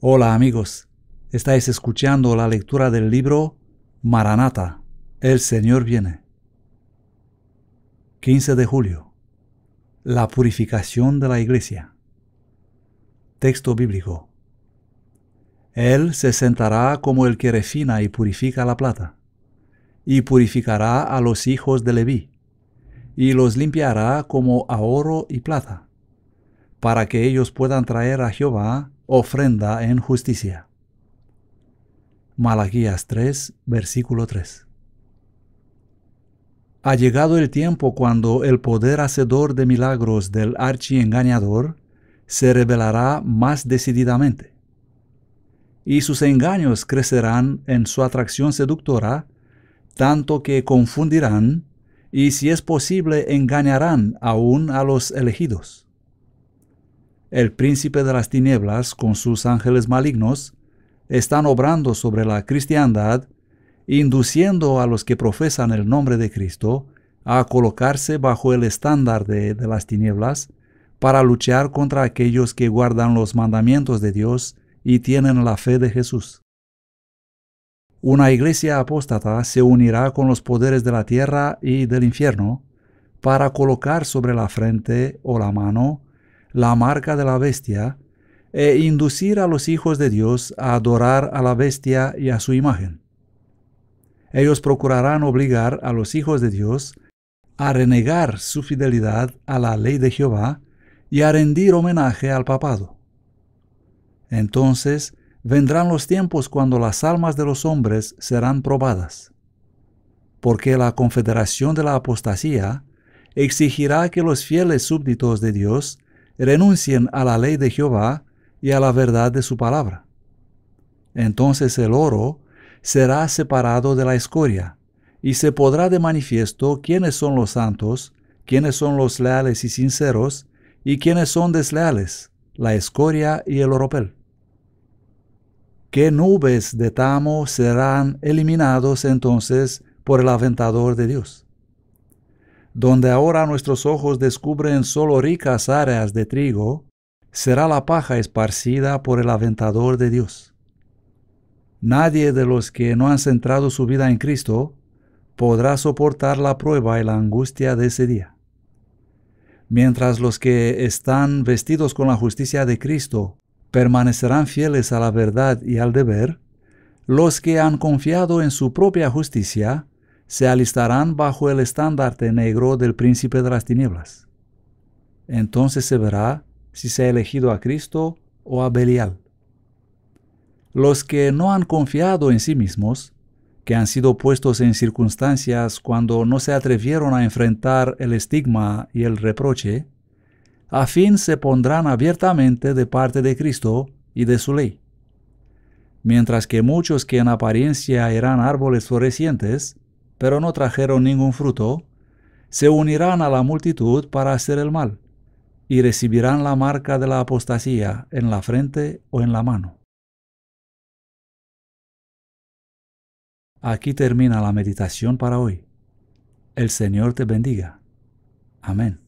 Hola amigos, estáis escuchando la lectura del libro Maranata, El Señor viene. 15 de julio. La purificación de la iglesia. Texto bíblico. Él se sentará como el que refina y purifica la plata, y purificará a los hijos de Leví, y los limpiará como a oro y plata, para que ellos puedan traer a Jehová ofrenda en justicia. Malaquías 3, versículo 3. Ha llegado el tiempo cuando el poder hacedor de milagros del archiengañador se revelará más decididamente, y sus engaños crecerán en su atracción seductora, tanto que confundirán y si es posible engañarán aún a los elegidos el príncipe de las tinieblas con sus ángeles malignos, están obrando sobre la cristiandad, induciendo a los que profesan el nombre de Cristo a colocarse bajo el estándar de, las tinieblas para luchar contra aquellos que guardan los mandamientos de Dios y tienen la fe de Jesús. Una iglesia apóstata se unirá con los poderes de la tierra y del infierno para colocar sobre la frente o la mano la marca de la bestia, e inducir a los hijos de Dios a adorar a la bestia y a su imagen. Ellos procurarán obligar a los hijos de Dios a renegar su fidelidad a la ley de Jehová y a rendir homenaje al papado. Entonces vendrán los tiempos cuando las almas de los hombres serán probadas, porque la confederación de la apostasía exigirá que los fieles súbditos de Dios renuncien a la ley de Jehová y a la verdad de su palabra. Entonces el oro será separado de la escoria, y se podrá de manifiesto quiénes son los santos, quiénes son los leales y sinceros, y quiénes son desleales, la escoria y el oropel. ¿Qué nubes de tamo serán eliminados entonces por el aventador de Dios? donde ahora nuestros ojos descubren solo ricas áreas de trigo, será la paja esparcida por el aventador de Dios. Nadie de los que no han centrado su vida en Cristo podrá soportar la prueba y la angustia de ese día. Mientras los que están vestidos con la justicia de Cristo permanecerán fieles a la verdad y al deber, los que han confiado en su propia justicia se alistarán bajo el estandarte negro del príncipe de las tinieblas. Entonces se verá si se ha elegido a Cristo o a Belial. Los que no han confiado en sí mismos, que han sido puestos en circunstancias cuando no se atrevieron a enfrentar el estigma y el reproche, a fin se pondrán abiertamente de parte de Cristo y de su ley. Mientras que muchos que en apariencia eran árboles florecientes, pero no trajeron ningún fruto, se unirán a la multitud para hacer el mal, y recibirán la marca de la apostasía en la frente o en la mano. Aquí termina la meditación para hoy. El Señor te bendiga. Amén.